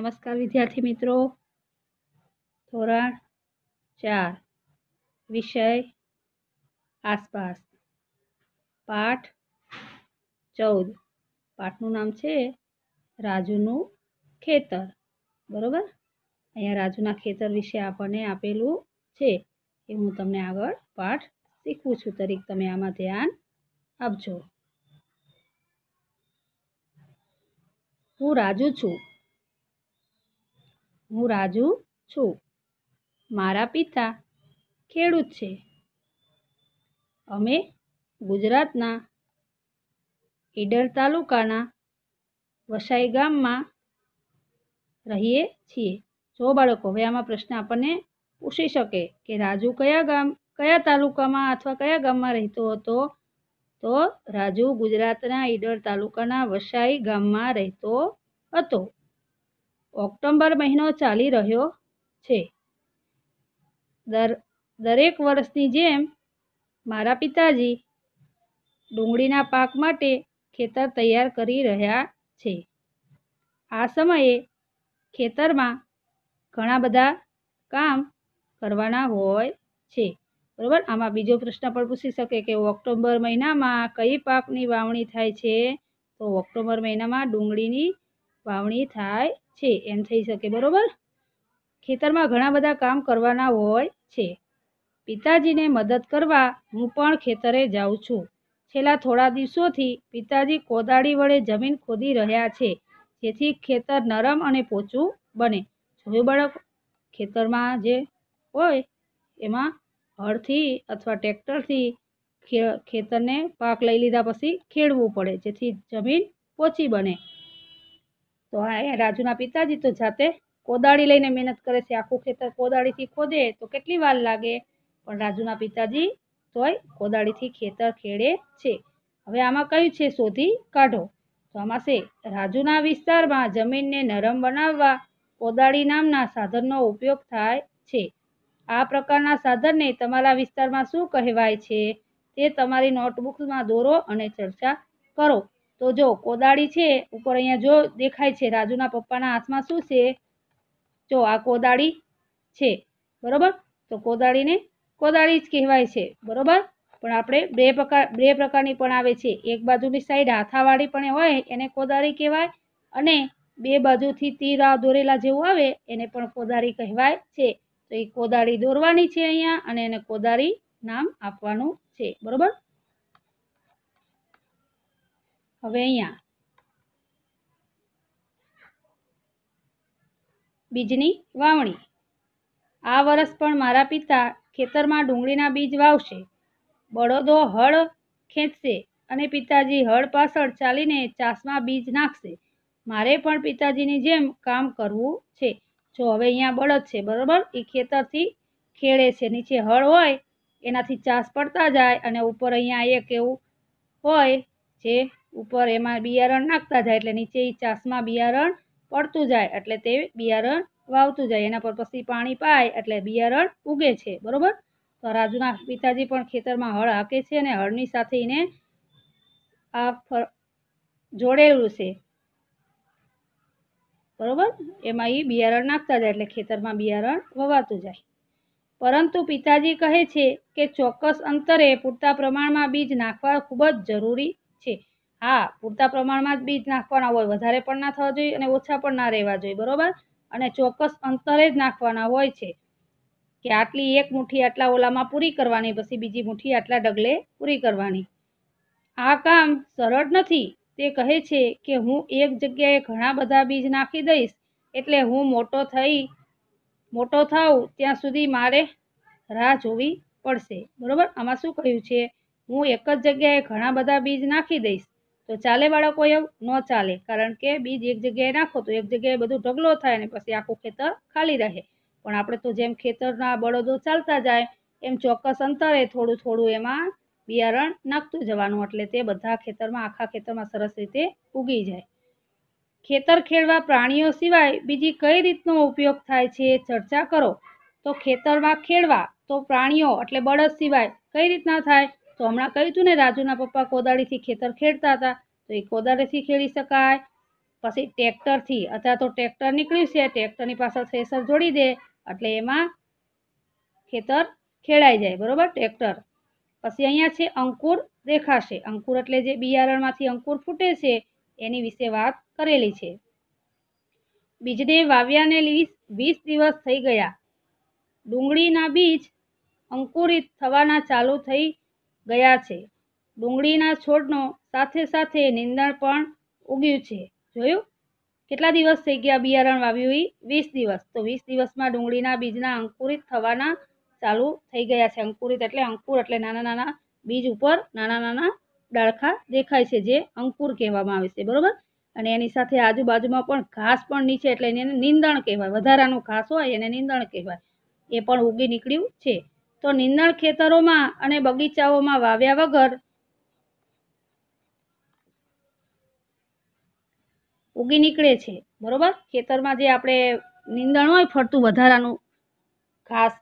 નમસ્કાર વિદ્યાર્થી મિત્રો ધોરણ ચાર વિષય આસપાસ પાઠ ચૌદ પાઠનું નામ છે રાજુનું ખેતર બરોબર અહીંયા રાજુના ખેતર વિશે આપણને આપેલું છે એ હું તમને આગળ પાઠ શીખવું છું તરીક તમે આમાં ધ્યાન આપજો હું રાજુ છું હું રાજુ છું મારા પિતા ખેડૂત છે અમે ગુજરાતના ઈડર તાલુકાના વસાઈ ગામમાં રહીએ છીએ જો બાળકો હવે આમાં પ્રશ્ન આપણને પૂછી શકે કે રાજુ કયા ગામ કયા તાલુકામાં અથવા કયા ગામમાં રહેતો હતો તો રાજુ ગુજરાતના ઈડર તાલુકાના વસાઈ ગામમાં રહેતો હતો ઓક્ટોમ્બર મહિનો ચાલી રહ્યો છે દર દરેક વર્ષની જેમ મારા પિતાજી ડુંગળીના પાક માટે ખેતર તૈયાર કરી રહ્યા છે આ સમયે ખેતરમાં ઘણા બધા કામ કરવાના હોય છે બરાબર આમાં બીજો પ્રશ્ન પણ પૂછી શકે કે ઓક્ટોમ્બર મહિનામાં કઈ પાકની વાવણી થાય છે તો ઓક્ટોબર મહિનામાં ડુંગળીની વાવણી થાય છે એમ થઈ શકે બરોબર ખેતરમાં ઘણા બધા કામ કરવાના હોય છે પિતાજીને મદદ કરવા હું પણ ખેતરે જાઉં છું છેલ્લા થોડા દિવસોથી પિતાજી કોદાળી વડે જમીન ખોદી રહ્યા છે જેથી ખેતર નરમ અને પોચું બને જોયું બાળક ખેતરમાં જે હોય એમાં હળથી અથવા ટ્રેક્ટરથી ખેતરને પાક લઈ લીધા પછી ખેડવું પડે જેથી જમીન પોચી બને તો હા રાજુના પિતાજી તો જાતે કોદાળી લઈને મહેનત કરે છે આખું ખેતર કોદાળીથી ખોદે તો કેટલી વાર લાગે પણ રાજુના પિતાજી તોય કોદાળીથી ખેતર ખેડે છે હવે આમાં કયું છે શોધી કાઢો તો આમાં છે રાજુના વિસ્તારમાં જમીનને નરમ બનાવવા કોદાળી નામના સાધનનો ઉપયોગ થાય છે આ પ્રકારના સાધનને તમારા વિસ્તારમાં શું કહેવાય છે તે તમારી નોટબુકમાં દોરો અને ચર્ચા કરો તો જો કોદાળી છે ઉપર અહીંયા જો દેખાય છે રાજુના પપ્પાના હાથમાં શું છે જો આ કોદાળી છે બરોબર તો કોદાળીને કોદાળી જ કહેવાય છે બરોબર પણ આપણે બે પ્રકાર બે પ્રકારની પણ આવે છે એક બાજુની સાઈડ હાથાવાળી પણ હોય એને કોદાળી કહેવાય અને બે બાજુથી તીરા દોરેલા જેવું આવે એને પણ કોદાળી કહેવાય છે તો એ કોદાળી દોરવાની છે અહીંયા અને એને કોદાળી નામ આપવાનું છે બરોબર હવે અહીંયા બીજની વાવણી આ વર્ષ પણ મારા પિતા ખેતરમાં ડુંગળીના બીજ વાવશે બળદો હળ ખેંચશે અને પિતાજી હળ પાછળ ચાલીને ચાસમાં બીજ નાખશે મારે પણ પિતાજીની જેમ કામ કરવું છે જો હવે અહીંયા બળદ છે બરાબર એ ખેતરથી ખેડે છે નીચે હળ હોય એનાથી ચાસ પડતા જાય અને ઉપર અહીંયા એક એવું હોય જે ઉપર એમાં બિયારણ નાખતા જાય એટલે નીચે એ ચાસમાં બિયારણ પડતું જાય એટલે તે બિયારણ વાવતું જાય એના પર પછી પાણી પાય એટલે બિયારણ ઉગે છે બરાબર તો રાજુના પિતાજી પણ ખેતરમાં હળ હાકે છે અને હળની સાથે એને આ જોડેલું છે બરાબર એમાં એ બિયારણ નાખતા જાય એટલે ખેતરમાં બિયારણ વવાતું જાય પરંતુ પિતાજી કહે છે કે ચોક્કસ અંતરે પૂરતા પ્રમાણમાં બીજ નાખવા ખૂબ જ જરૂરી છે હા પૂરતા પ્રમાણમાં જ બીજ નાખવાના હોય વધારે પણ ના થવા જોઈએ અને ઓછા પણ ના રહેવા જોઈએ બરોબર અને ચોક્કસ અંતરે જ નાખવાના હોય છે કે આટલી એક મુઠ્ઠી આટલા ઓલામાં પૂરી કરવાની પછી બીજી મુઠ્ઠી આટલા ડગલે પૂરી કરવાની આ કામ સરળ નથી તે કહે છે કે હું એક જગ્યાએ ઘણા બધા બીજ નાખી દઈશ એટલે હું મોટો થઈ મોટો થાઉં ત્યાં સુધી મારે રાહ જોવી પડશે બરાબર આમાં શું કહ્યું છે હું એક જ જગ્યાએ ઘણા બધા બીજ નાખી દઈશ તો ચાલે બાળકો એવું ન ચાલે કારણ કે બીજ એક જગ્યાએ નાખો તો એક જગ્યાએ બધું ઢગલો થાય અને પછી આખું ખેતર ખાલી રહે પણ આપણે તો જેમ ખેતરના બળદો ચાલતા જાય એમ ચોક્કસ અંતરે થોડું થોડું એમાં બિયારણ નાખતું જવાનું એટલે તે બધા ખેતરમાં આખા ખેતરમાં સરસ રીતે ઉગી જાય ખેતર ખેડવા પ્રાણીઓ સિવાય બીજી કઈ રીતનો ઉપયોગ થાય છે ચર્ચા કરો તો ખેતરમાં ખેડવા તો પ્રાણીઓ એટલે બળદ સિવાય કઈ રીતના થાય તો હમણાં કહ્યું હતું ને રાજુના પપ્પા કોદાળીથી ખેતર ખેડતા હતા તો એ કોદાળીથી ખેડી શકાય પછી ટ્રેક્ટરથી અથવા તો ટ્રેક્ટર નીકળ્યું છે ટ્રેક્ટરની પાછળ થ્રેસર જોડી દે એટલે એમાં ખેતર ખેડાઈ જાય બરાબર ટ્રેક્ટર પછી અહીંયા છે અંકુર દેખાશે અંકુર એટલે જે બિયારણમાંથી અંકુર ફૂટે છે એની વિશે વાત કરેલી છે બીજને વાવ્યાને વીસ દિવસ થઈ ગયા ડુંગળીના બીજ અંકુરિત થવાના ચાલુ થઈ ગયા છે ડુંગળીના છોડનો સાથે સાથે નિંદણ પણ ઉગ્યું છે જોયું કેટલા દિવસ થઈ ગયા બિયારણ વાવ્યું એ વીસ દિવસ તો વીસ દિવસમાં ડુંગળીના બીજના અંકુરિત થવાના ચાલુ થઈ ગયા છે અંકુરિત એટલે અંકુર એટલે નાના નાના બીજ ઉપર નાના નાના ડાળખા દેખાય છે જે અંકુર કહેવામાં આવે છે બરાબર અને એની સાથે આજુબાજુમાં પણ ઘાસ પણ નીચે એટલે એને નિંદણ કહેવાય વધારાનું ઘાસ હોય એને નિંદણ કહેવાય એ પણ ઉગી નીકળ્યું છે તો નિંદણ ખેતરોમાં અને બગીચાઓમાં વાવ્યા વગર ઉગી નીકળે છે બરોબર ખેતરમાં જે આપણે નિંદણ હોય ફરતું વધારાનું ઘાસ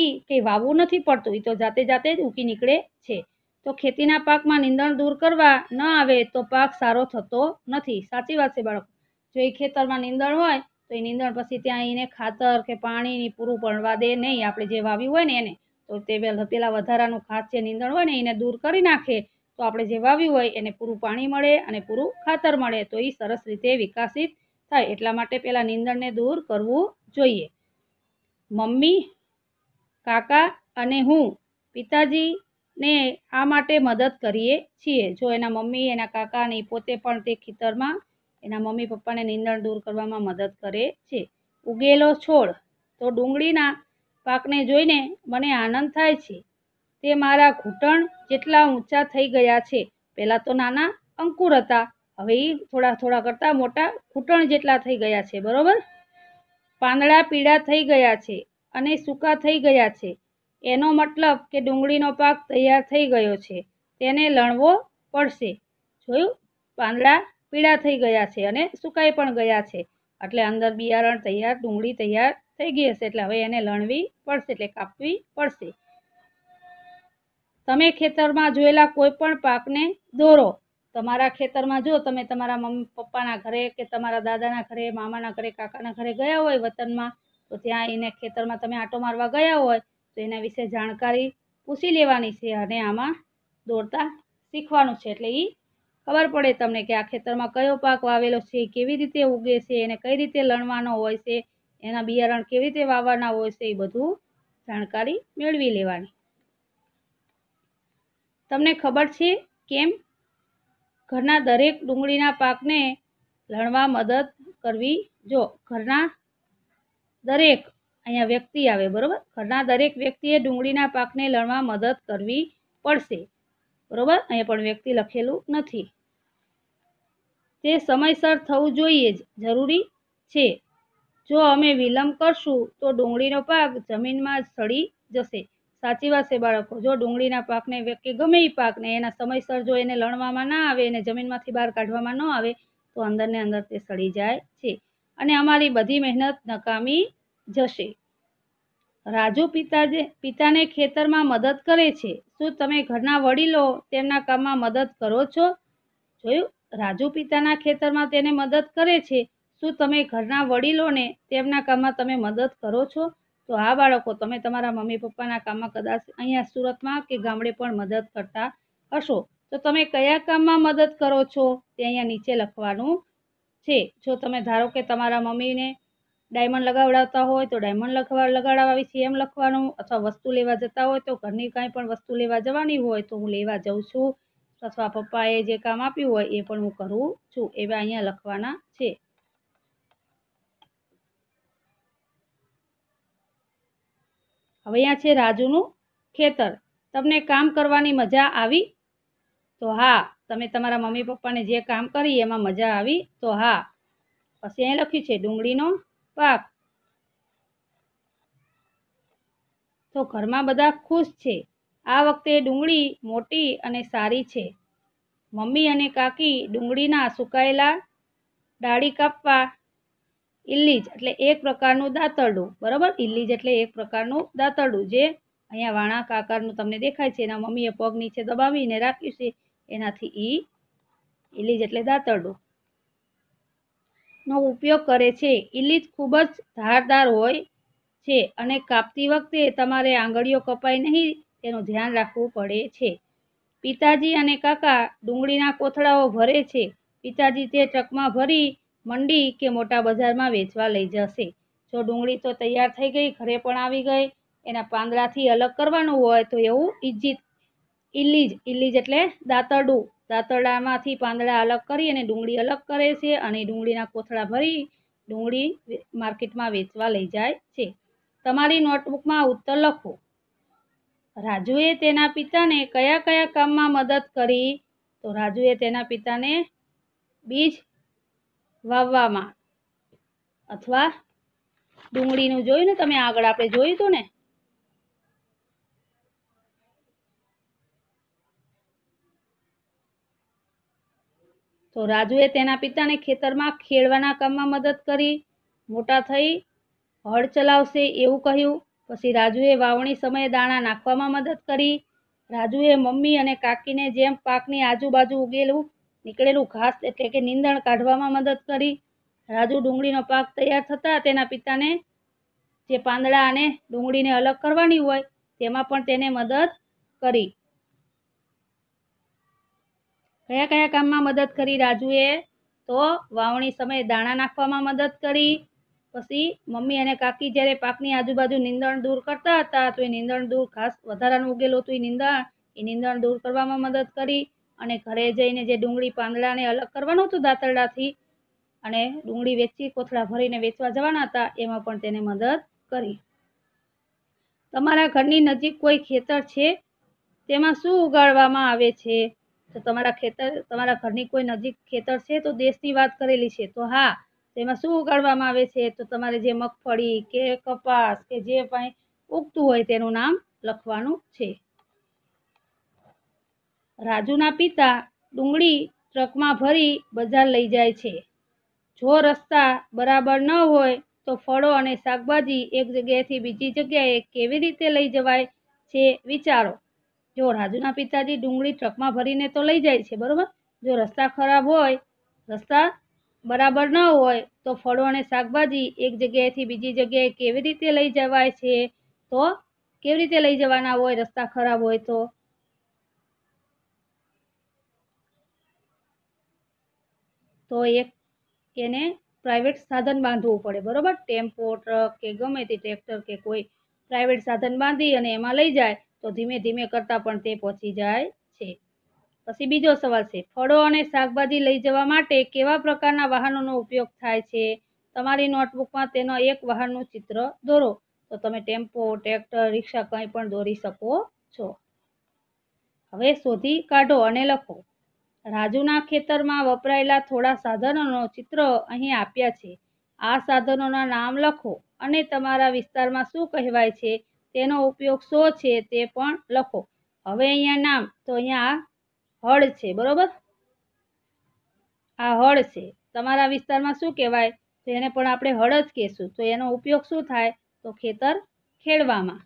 એ કંઈ વાવવું નથી પડતું એ તો જાતે જાતે જ ઉગી નીકળે છે તો ખેતીના પાકમાં નિંદણ દૂર કરવા ન આવે તો પાક સારો થતો નથી સાચી વાત છે બાળકો જો એ ખેતરમાં નિંદણ હોય તો એ નિંદણ પછી ત્યાં એને ખાતર કે પાણીની પૂરું પડવા દે નહીં આપણે જે વાવ્યું હોય ને એને તો તે પેલા વધારાનું ખાસ જે નીંદણ હોય ને એને દૂર કરી નાખે તો આપણે જે વાવ્યું હોય એને પૂરું પાણી મળે અને પૂરું ખાતર મળે તો એ સરસ રીતે વિકસિત થાય એટલા માટે પેલા નીંદણને દૂર કરવું જોઈએ મમ્મી કાકા અને હું પિતાજીને આ માટે મદદ કરીએ છીએ જો એના મમ્મી એના કાકા ને પોતે પણ તે ખેતરમાં એના મમ્મી પપ્પાને નીંદણ દૂર કરવામાં મદદ કરે છે ઉગેલો છોડ તો ડુંગળીના પાકને જોઈને મને આનંદ થાય છે તે મારા ઘૂંટણ જેટલા ઊંચા થઈ ગયા છે પહેલાં તો નાના અંકુર હતા હવે એ થોડા થોડા કરતાં મોટા ઘૂંટણ જેટલા થઈ ગયા છે બરાબર પાંદડા પીળા થઈ ગયા છે અને સૂકા થઈ ગયા છે એનો મતલબ કે ડુંગળીનો પાક તૈયાર થઈ ગયો છે તેને લણવો પડશે જોયું પાંદડા પીળા થઈ ગયા છે અને સુકાઈ પણ ગયા છે એટલે અંદર બિયારણ તૈયાર ડુંગળી તૈયાર થઈ ગઈ હશે એટલે હવે એને લણવી પડશે એટલે કાપવી પડશે તમે ખેતરમાં જોયેલા કોઈ પણ પાકને દોરો તમારા ખેતરમાં જો તમે તમારા મમ્મી પપ્પાના ઘરે કે તમારા દાદાના ઘરે મામાના ઘરે કાકાના ઘરે ગયા હોય વતનમાં તો ત્યાં એને ખેતરમાં તમે આંટો મારવા ગયા હોય તો એના વિશે જાણકારી પૂછી લેવાની છે અને આમાં દોરતા શીખવાનું છે એટલે એ ખબર પડે તમને કે આ ખેતરમાં કયો પાક વાવેલો છે કેવી રીતે ઉગે છે એને કઈ રીતે લણવાનો હોય છે એના બિયારણ કેવી રીતે વાવવાના હોય છે એ બધું જાણકારી મેળવી લેવાની તમને ખબર છે કેમ ઘરના દરેક ડુંગળીના પાકને લણવા મદદ કરવી જો ઘરના દરેક અહીંયા વ્યક્તિ આવે બરોબર ઘરના દરેક વ્યક્તિએ ડુંગળીના પાકને લણવા મદદ કરવી પડશે બરોબર અહીંયા પણ વ્યક્તિ લખેલું નથી તે સમયસર થવું જોઈએ જ જરૂરી છે જો અમે વિલંબ કરશું તો ડુંગળીનો પાક જમીનમાં સડી જશે સાચી વાત છે બાળકો જો ડુંગળીના પાકને કે ગમે એ પાકને એના સમયસર જો એને લણવામાં ના આવે એને જમીનમાંથી બહાર કાઢવામાં ન આવે તો અંદરને અંદર તે સડી જાય છે અને અમારી બધી મહેનત નકામી જશે રાજુ પિતાજે પિતાને ખેતરમાં મદદ કરે છે શું તમે ઘરના વડીલો તેમના કામમાં મદદ કરો છો જોયું રાજુ પિતાના ખેતરમાં તેને મદદ કરે છે શું તમે ઘરના વડીલોને તેમના કામમાં તમે મદદ કરો છો તો આ બાળકો તમે તમારા મમ્મી પપ્પાના કામમાં કદાચ અહીંયા સુરતમાં કે ગામડે પણ મદદ કરતા હશો તો તમે કયા કામમાં મદદ કરો છો તે અહીંયા નીચે લખવાનું છે જો તમે ધારો કે તમારા મમ્મીને ડાયમંડ લગાવડાવતા હોય તો ડાયમંડ લખવા લગાડવા વિશે એમ લખવાનું અથવા વસ્તુ લેવા જતા હોય તો ઘરની કાંઈ પણ વસ્તુ લેવા જવાની હોય તો હું લેવા જાઉં છું અથવા પપ્પાએ જે કામ આપ્યું હોય એ પણ હું કરું છું એવા અહીંયા લખવાના છે હવે અહીંયા છે રાજુનું ખેતર તમને કામ કરવાની મજા આવી તો હા તમે તમારા મમ્મી પપ્પાને જે કામ કરી એમાં મજા આવી તો હા પછી અહીં લખ્યું છે ડુંગળીનો પાક તો ઘરમાં બધા ખુશ છે આ વખતે ડુંગળી મોટી અને સારી છે મમ્મી અને કાકી ડુંગળીના સુકાયેલા ડાળી કાપવા ઇલ્લીજ એટલે એક પ્રકારનું દાંતરડું બરાબર ઇલ્લીજ એટલે એક પ્રકારનું દાંતરડું જે અહીંયા વાણાક આકારનું તમને દેખાય છે એના મમ્મીએ પગ નીચે દબાવીને રાખ્યું છે એનાથી ઈ ઇલ્લીજ એટલે દાંતરડું નો ઉપયોગ કરે છે ઇલ્લીજ ખૂબ જ ધારદાર હોય છે અને કાપતી વખતે તમારે આંગળીઓ કપાય નહીં તેનું ધ્યાન રાખવું પડે છે પિતાજી અને કાકા ડુંગળીના કોથળાઓ ભરે છે પિતાજી તે ટ્રકમાં ભરી મંડી કે મોટા બજારમાં વેચવા લઈ જશે જો ડુંગળી તો તૈયાર થઈ ગઈ ઘરે પણ આવી ગઈ એના પાંદડાથી અલગ કરવાનું હોય તો એવું ઇજિત ઇલીજ ઇલીજ એટલે દાંતરડું દાંતરડામાંથી પાંદડા અલગ કરી અને ડુંગળી અલગ કરે છે અને ડુંગળીના કોથળા ભરી ડુંગળી માર્કેટમાં વેચવા લઈ જાય છે તમારી નોટબુકમાં ઉત્તર લખો રાજુએ તેના પિતાને કયા કયા કામમાં મદદ કરી તો રાજુએ તેના પિતાને બીજ વાવવામાં અથવા ડુંગળીનું જોયું ને તમે આગળ આપણે જોયું હતું ને તો રાજુએ તેના પિતાને ખેતરમાં ખેડવાના કામમાં મદદ કરી મોટા થઈ હળ ચલાવશે એવું કહ્યું પછી રાજુએ વાવણી સમયે દાણા નાખવામાં મદદ કરી રાજુએ મમ્મી અને કાકીને જેમ પાકની આજુબાજુ ઉગેલું નીકળેલું ઘાસ એટલે કે નીંદણ કાઢવામાં મદદ કરી રાજુ ડુંગળીનો પાક તૈયાર થતા તેના પિતાને જે પાંદડા અને ડુંગળીને અલગ કરવાની હોય તેમાં પણ તેને મદદ કરી કયા કયા કામમાં મદદ કરી રાજુએ તો વાવણી સમયે દાણા નાખવામાં મદદ કરી પછી મમ્મી અને કાકી જ્યારે પાકની આજુબાજુ નીંદણ દૂર કરતા હતા તો એ નીંદણ દૂર ખાસ વધારાનું ઉગેલું હતું એ નીંદણ એ નીંદણ દૂર કરવામાં મદદ કરી અને ઘરે જઈને જે ડુંગળી પાંદડાને અલગ કરવાનું હતું દાંતરડાથી અને ડુંગળી વેચી કોથળા ભરીને વેચવા જવાના હતા એમાં પણ તેને મદદ કરી તમારા ઘરની નજીક કોઈ ખેતર છે તેમાં શું ઉગાડવામાં આવે છે તો તમારા ખેતર તમારા ઘરની કોઈ નજીક ખેતર છે તો દેશની વાત કરેલી છે તો હા તેમાં શું ઉગાડવામાં આવે છે તો તમારે જે મગફળી કે કપાસ કે જે કાંઈ ઉગતું હોય તેનું નામ લખવાનું છે રાજુના પિતા ડુંગળી ટ્રકમાં ભરી બજાર લઈ જાય છે જો રસ્તા બરાબર ન હોય તો ફળો અને શાકભાજી એક જગ્યાએથી બીજી જગ્યાએ કેવી રીતે લઈ જવાય છે વિચારો જો રાજુના પિતાજી ડુંગળી ટ્રકમાં ભરીને તો લઈ જાય છે બરાબર જો રસ્તા ખરાબ હોય રસ્તા બરાબર ન હોય તો ફળો અને શાકભાજી એક જગ્યાએથી બીજી જગ્યાએ કેવી રીતે લઈ જવાય છે તો કેવી રીતે લઈ જવાના હોય રસ્તા ખરાબ હોય તો તો એક એને પ્રાઇવેટ સાધન બાંધવું પડે બરાબર ટેમ્પો ટ્રક કે ગમે તે ટ્રેક્ટર કે કોઈ પ્રાઇવેટ સાધન બાંધી અને એમાં લઈ જાય તો ધીમે ધીમે કરતાં પણ તે પહોંચી જાય છે પછી બીજો સવાલ છે ફળો અને શાકભાજી લઈ જવા માટે કેવા પ્રકારના વાહનોનો ઉપયોગ થાય છે તમારી નોટબુકમાં તેનો એક વાહનનું ચિત્ર દોરો તો તમે ટેમ્પો ટ્રેક્ટર રિક્ષા કંઈ પણ દોરી શકો છો હવે શોધી કાઢો અને લખો રાજુના ખેતરમાં વપરાયેલા થોડા સાધનોનો ચિત્ર અહીં આપ્યા છે આ સાધનોના નામ લખો અને તમારા વિસ્તારમાં શું કહેવાય છે તેનો ઉપયોગ શો છે તે પણ લખો હવે અહીંયા નામ તો અહીંયા આ હળ છે બરોબર આ હળ છે તમારા વિસ્તારમાં શું કહેવાય તો એને પણ આપણે હળ જ કહેશું તો એનો ઉપયોગ શું થાય તો ખેતર ખેડવામાં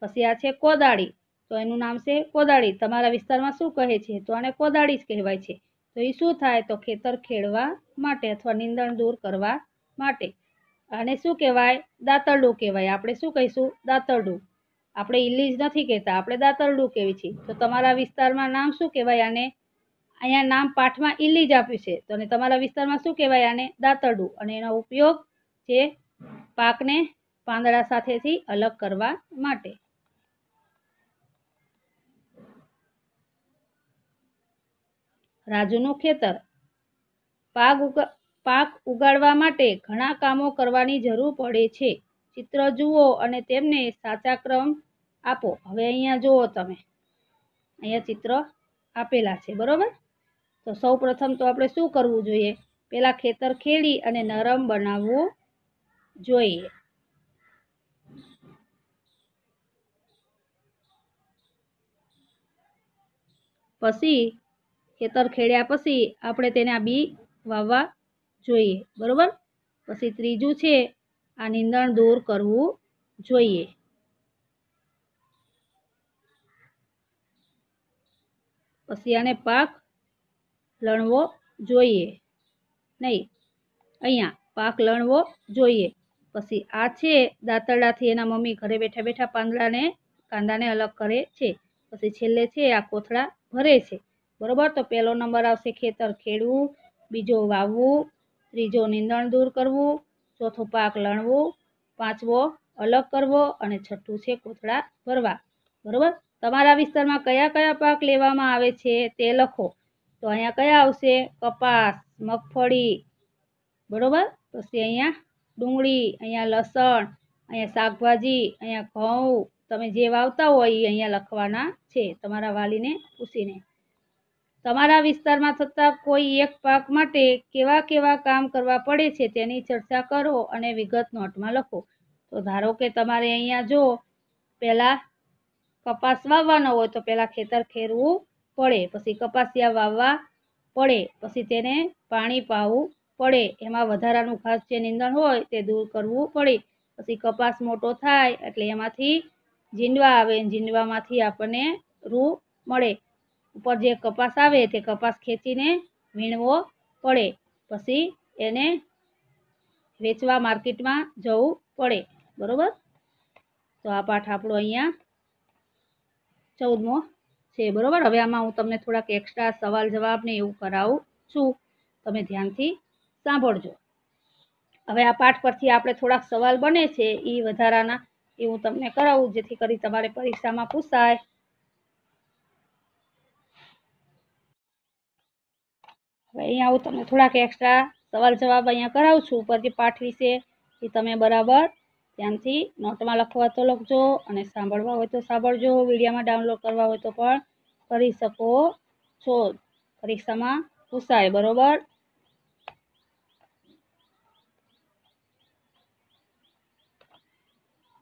પછી આ છે કોદાળી તો એનું નામ છે કોદાળી તમારા વિસ્તારમાં શું કહે છે તો આને કોદાળી જ કહેવાય છે તો એ શું થાય તો ખેતર ખેડવા માટે અથવા નિંદણ દૂર કરવા માટે અને શું કહેવાય દાંતરડું કહેવાય આપણે શું કહીશું દાંતરડું આપણે ઇલ્લી જ નથી કહેતા આપણે દાંતરડું કહેવી છીએ તો તમારા વિસ્તારમાં નામ શું કહેવાય આને અહીંયા નામ પાઠમાં ઇલ્લી જ આપ્યું છે તો અને તમારા વિસ્તારમાં શું કહેવાય આને દાંતરડું અને એનો ઉપયોગ છે પાકને પાંદડા સાથેથી અલગ કરવા માટે રાજુનું ખેતર પાક પાક ઉગાડવા માટે ઘણા કામો કરવાની જરૂર પડે છે ચિત્ર જુઓ અને તેમને સાચા ક્રમ આપો હવે અહીંયા જુઓ તમે અહીંયા ચિત્ર આપેલા છે બરાબર તો સૌ તો આપણે શું કરવું જોઈએ પહેલાં ખેતર ખેડી અને નરમ બનાવવું જોઈએ પછી ખેતર ખેડ્યા પછી આપણે તેને આ બી વાવવા જોઈએ બરાબર પછી ત્રીજું છે આ નિંદણ દૂર કરવું જોઈએ પછી આને પાક લણવો જોઈએ નહીં અહીંયા પાક લણવો જોઈએ પછી આ છે દાંતરડાથી એના મમ્મી ઘરે બેઠા બેઠા પાંદડાને કાંદાને અલગ કરે છે પછી છેલ્લે છે આ કોથળા ભરે છે બરોબર તો પહેલો નંબર આવશે ખેતર ખેડવું બીજો વાવવું ત્રીજો નિંદણ દૂર કરવું ચોથો પાક લણવું પાંચવો અલગ કરવો અને છઠ્ઠું છે કોથળા ભરવા બરોબર તમારા વિસ્તારમાં કયા કયા પાક લેવામાં આવે છે તે લખો તો અહીંયા કયા આવશે કપાસ મગફળી બરોબર પછી અહીંયા ડુંગળી અહીંયા લસણ અહીંયા શાકભાજી અહીંયા ઘઉં તમે જે વાવતા હોય એ અહીંયા લખવાના છે તમારા વાલીને પૂછીને તમારા વિસ્તારમાં થતા કોઈ એક પાક માટે કેવા કેવા કામ કરવા પડે છે તેની ચર્ચા કરો અને વિગત નોટમાં લખો તો ધારો કે તમારે અહીંયા જો પહેલાં કપાસ વાવવાનો હોય તો પહેલાં ખેતર ખેરવું પડે પછી કપાસિયા વાવવા પડે પછી તેને પાણી પાવું પડે એમાં વધારાનું ખાસ જે નિંદણ હોય તે દૂર કરવું પડે પછી કપાસ મોટો થાય એટલે એમાંથી ઝીંડવા આવે જીંડવામાંથી આપણને રૂ મળે ઉપર જે કપાસ આવે તે કપાસ ખેંચીને વીણવો પડે પછી એને વેચવા માર્કેટમાં જવું પડે બરાબર તો આ પાઠ આપણો અહીંયા ચૌદમો છે બરાબર હવે આમાં હું તમને થોડાક એક્સ્ટ્રા સવાલ જવાબ ને એવું કરાવું છું તમે ધ્યાનથી સાંભળજો હવે આ પાઠ પરથી આપણે થોડાક સવાલ બને છે એ વધારાના એ હું તમને કરાવું જેથી કરી તમારે પરીક્ષામાં પૂછાય હવે અહીંયા હું તમને થોડાક એક્સ્ટ્રા સવાલ જવાબ અહીંયા કરાવું છું ઉપર જે પાઠ વિશે એ તમે બરાબર ત્યાંથી નોટમાં લખવા તો લખજો અને સાંભળવા હોય તો સાંભળજો વિડીયામાં ડાઉનલોડ કરવા હોય તો પણ કરી શકો છો પરીક્ષામાં પૂછાય બરાબર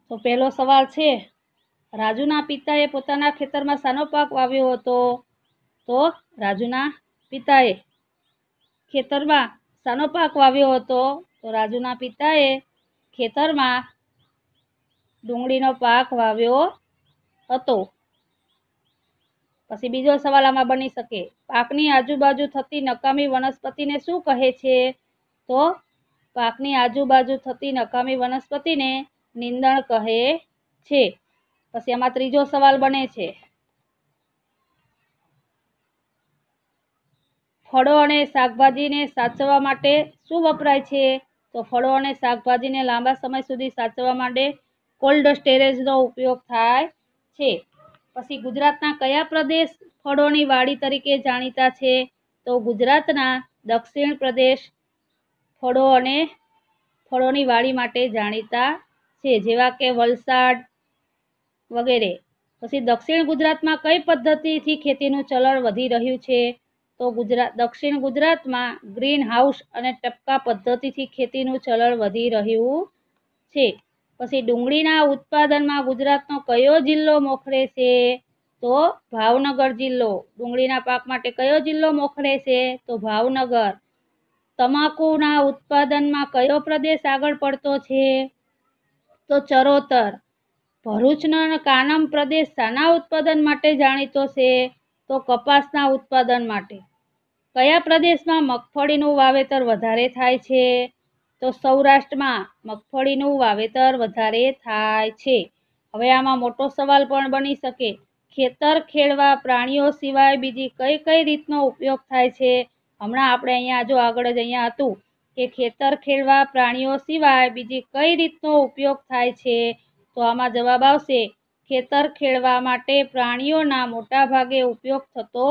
તો પહેલો સવાલ છે રાજુના પિતાએ પોતાના ખેતરમાં સાનો પાક વાવ્યો હતો તો રાજુના પિતાએ ખેતરમાં સાનો પાક વાવ્યો હતો તો રાજુના પિતાએ ખેતરમાં ડુંગળીનો પાક વાવ્યો હતો પછી બીજો સવાલ આમાં બની શકે પાકની આજુબાજુ થતી નકામી વનસ્પતિને શું કહે છે તો પાકની આજુબાજુ થતી નકામી વનસ્પતિને નિંદણ કહે છે પછી આમાં ત્રીજો સવાલ બને છે ફળો અને શાકભાજીને સાચવવા માટે શું વપરાય છે તો ફળો અને શાકભાજીને લાંબા સમય સુધી સાચવવા માટે કોલ્ડ સ્ટેરેજનો ઉપયોગ થાય છે પછી ગુજરાતના કયા પ્રદેશ ફળોની વાડી તરીકે જાણીતા છે તો ગુજરાતના દક્ષિણ પ્રદેશ ફળો અને ફળોની વાડી માટે જાણીતા છે જેવા કે વલસાડ વગેરે પછી દક્ષિણ ગુજરાતમાં કઈ પદ્ધતિથી ખેતીનું ચલણ વધી રહ્યું છે તો ગુજરાત દક્ષિણ ગુજરાતમાં ગ્રીન હાઉસ અને ટપકા પદ્ધતિથી ખેતીનું ચલણ વધી રહ્યું છે પછી ડુંગળીના ઉત્પાદનમાં ગુજરાતનો કયો જિલ્લો મોખરે છે તો ભાવનગર જિલ્લો ડુંગળીના પાક માટે કયો જિલ્લો મોખરે છે તો ભાવનગર તમાકુના ઉત્પાદનમાં કયો પ્રદેશ આગળ પડતો છે તો ચરોતર ભરૂચનો કાનમ પ્રદેશ શાના ઉત્પાદન માટે જાણીતો છે તો કપાસના ઉત્પાદન માટે કયા પ્રદેશમાં મગફળીનું વાવેતર વધારે થાય છે તો સૌરાષ્ટ્રમાં મગફળીનું વાવેતર વધારે થાય છે હવે આમાં મોટો સવાલ પણ બની શકે ખેતર ખેડવા પ્રાણીઓ સિવાય બીજી કઈ કઈ રીતનો ઉપયોગ થાય છે હમણાં આપણે અહીંયા જો આગળ જ અહીંયા હતું કે ખેતર ખેડવા પ્રાણીઓ સિવાય બીજી કઈ રીતનો ઉપયોગ થાય છે તો આમાં જવાબ આવશે ખેતર ખેડવા માટે પ્રાણીઓના મોટાભાગે ઉપયોગ થતો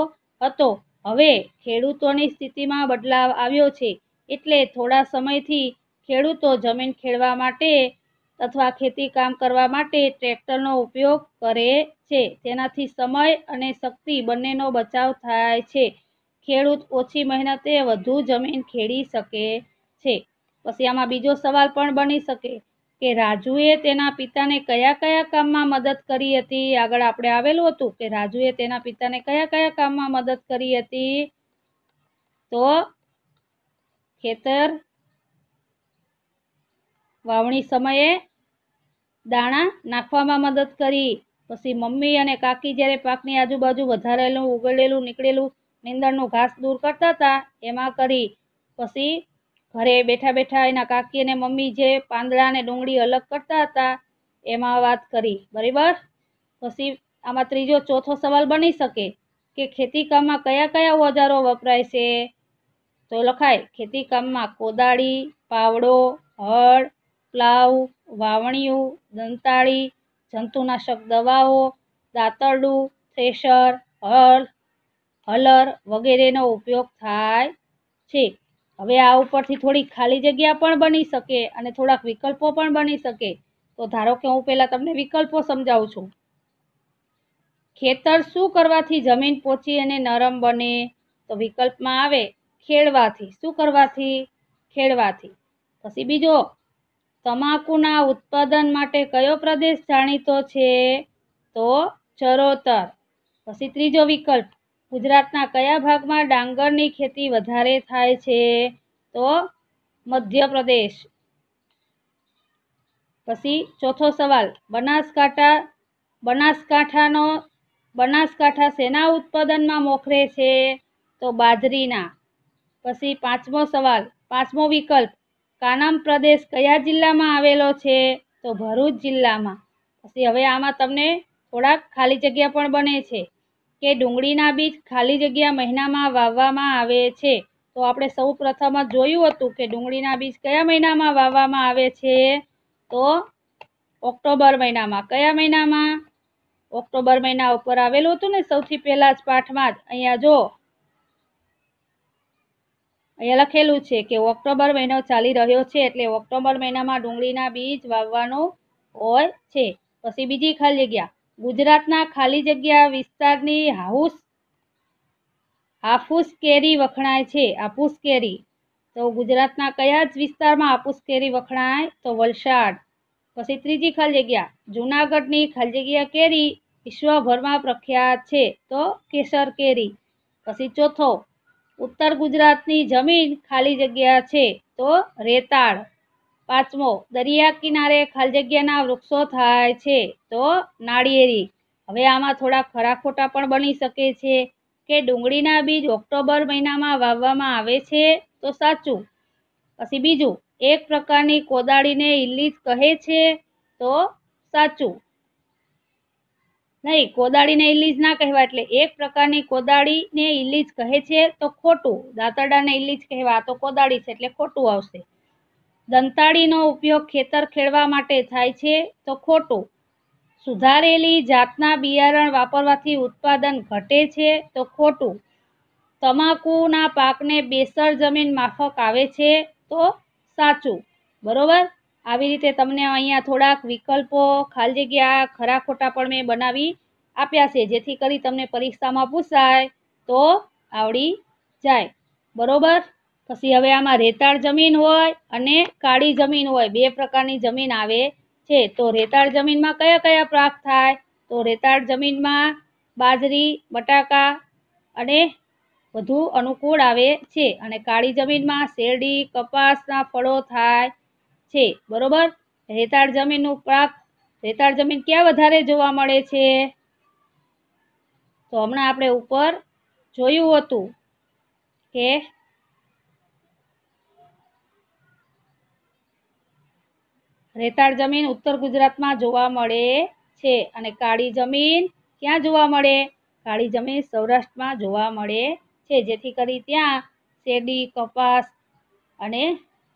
હતો હવે ખેડૂતોની સ્થિતિમાં બદલાવ આવ્યો છે એટલે થોડા સમયથી ખેડૂતો જમીન ખેડવા માટે અથવા ખેતી કામ કરવા માટે ટ્રેક્ટરનો ઉપયોગ કરે છે તેનાથી સમય અને શક્તિ બંનેનો બચાવ થાય છે ખેડૂત ઓછી મહેનતે વધુ જમીન ખેડી શકે છે પછી આમાં બીજો સવાલ પણ બની શકે કે રાજુએ તેના પિતાને કયા કયા કામમાં મદદ કરી હતી આગળ આપણે આવેલું હતું કે રાજુએ તેના પિતાને કયા કયા કામમાં મદદ કરી હતી તો ખેતર વાવણી સમયે દાણા નાખવામાં મદદ કરી પછી મમ્મી અને કાકી જ્યારે પાકની આજુબાજુ વધારેલું ઉગળેલું નીકળેલું નીંદણનું ઘાસ દૂર કરતા હતા એમાં કરી પછી ઘરે બેઠા બેઠા એના કાકી અને મમ્મી જે પાંદડા અને ડુંગળી અલગ કરતા હતા એમાં વાત કરી બરાબર પછી આમાં ત્રીજો ચોથો સવાલ બની શકે કે ખેતીકામમાં કયા કયા ઓજારો વપરાય છે તો લખાય ખેતીકામમાં કોદાળી પાવડો હળ પ્લાવ વાવણીયું દંતાળી જંતુનાશક દવાઓ દાંતરડું થ્રેશર હળ હલર વગેરેનો ઉપયોગ થાય છે હવે આ ઉપરથી થોડીક ખાલી જગ્યા પણ બની શકે અને થોડાક વિકલ્પો પણ બની શકે તો ધારો કે હું પહેલાં તમને વિકલ્પો સમજાવું છું ખેતર શું કરવાથી જમીન પોચી અને નરમ બને તો વિકલ્પમાં આવે ખેડવાથી શું કરવાથી ખેડવાથી પછી બીજો તમાકુના ઉત્પાદન માટે કયો પ્રદેશ જાણીતો છે તો ચરોતર પછી ત્રીજો વિકલ્પ ગુજરાતના કયા ભાગમાં ડાંગરની ખેતી વધારે થાય છે તો મધ્યપ્રદેશ પછી ચોથો સવાલ બનાસકાંઠા બનાસકાંઠાનો બનાસકાંઠા શેના ઉત્પાદનમાં મોખરે છે તો બાજરીના પછી પાંચમો સવાલ પાંચમો વિકલ્પ કાનામ પ્રદેશ કયા જિલ્લામાં આવેલો છે તો ભરૂચ જિલ્લામાં પછી હવે આમાં તમને થોડાક ખાલી જગ્યા પણ બને છે કે ડુંગળીના બીજ ખાલી જગ્યા મહિનામાં વાવવામાં આવે છે તો આપણે સૌ પ્રથમ જ જોયું હતું કે ડુંગળીના બીજ કયા મહિનામાં વાવવામાં આવે છે તો ઓક્ટોબર મહિનામાં કયા મહિનામાં ઓક્ટોબર મહિના ઉપર આવેલું હતું ને સૌથી પહેલા જ પાઠમાં જ અહીંયા જો અહીંયા લખેલું છે કે ઓક્ટોબર મહિનો ચાલી રહ્યો છે એટલે ઓક્ટોબર મહિનામાં ડુંગળીના બીજ વાવવાનું હોય છે પછી બીજી ખાલી જગ્યા ગુજરાતના ખાલી જગ્યા વિસ્તારની હાઉસ હાફૂસ કેરી વખણાય છે હાફૂસ કેરી તો ગુજરાતના કયા જ વિસ્તારમાં હાફૂસ કેરી વખણાય તો વલસાડ પછી ત્રીજી ખાલી જગ્યા જૂનાગઢની ખાલી જગ્યા કેરી વિશ્વભરમાં પ્રખ્યાત છે તો કેસર કેરી પછી ચોથો ઉત્તર ગુજરાતની જમીન ખાલી જગ્યા છે તો રેતાળ પાંચમો દરિયા કિનારે ખાલી જગ્યાના વૃક્ષો થાય છે તો નાળિયેરી હવે આમાં થોડા ખરાખોટા પણ બની શકે છે કે ડુંગળીના બીજ ઓક્ટોબર મહિનામાં વાવવામાં આવે છે તો સાચું પછી બીજું એક પ્રકારની કોદાળીને ઇલ્લી કહે છે તો સાચું નહીં કોદાળીને ઇલ્લીજ ના કહેવાય એટલે એક પ્રકારની કોદાળીને ઇલ્લીજ કહે છે તો ખોટું દાંતરડાને ઇલ્લીજ કહેવા તો કોદાળી છે એટલે ખોટું આવશે દંતાળીનો ઉપયોગ ખેતર ખેડવા માટે થાય છે તો ખોટું સુધારેલી જાતના બિયારણ વાપરવાથી ઉત્પાદન ઘટે છે તો ખોટું તમાકુના પાકને બેસર જમીન માફક આવે છે તો સાચું બરોબર આવી રીતે તમને અહીંયા થોડાક વિકલ્પો ખાલી જગ્યા ખરા ખોટા પણ મેં બનાવી આપ્યા છે જેથી કરી તમને પરીક્ષામાં પૂછાય તો આવડી જાય બરોબર પછી હવે આમાં રેતાળ જમીન હોય અને કાળી જમીન હોય બે પ્રકારની જમીન આવે છે તો રેતાળ જમીનમાં કયા કયા પાક થાય તો રેતાળ જમીનમાં બાજરી બટાકા અને વધુ અનુકૂળ આવે છે અને કાળી જમીનમાં શેરડી કપાસના ફળો થાય છે બરોબર રેતાળ જમીનનું પાક રેતાળ જમીન ક્યાં વધારે જોવા મળે છે તો હમણાં આપણે ઉપર જોયું હતું કે રેતાળ જમીન ઉત્તર ગુજરાતમાં જોવા મળે છે અને કાળી જમીન ક્યાં જોવા મળે કાળી જમીન સૌરાષ્ટ્રમાં જોવા મળે છે જેથી કરી ત્યાં શેરડી કપાસ અને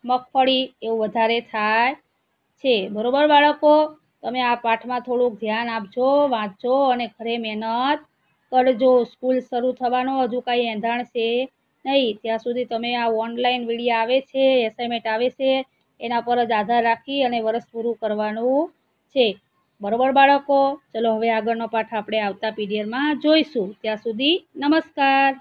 મગફળી એવું વધારે થાય છે બરોબર બાળકો તમે આ પાઠમાં થોડુંક ધ્યાન આપજો વાંચજો અને ખરે મહેનત કરજો સ્કૂલ શરૂ થવાનો હજુ કાંઈ એંધાણ છે નહીં ત્યાં સુધી તમે આ ઓનલાઈન વિડીયો આવે છે એસાઇનમેન્ટ આવે છે એના પર જ આધાર રાખી અને વર્ષ પૂરું કરવાનું છે બરોબર બાળકો ચલો હવે આગળનો પાઠ આપણે આવતા પીરિયડમાં જોઈશું ત્યાં સુધી નમસ્કાર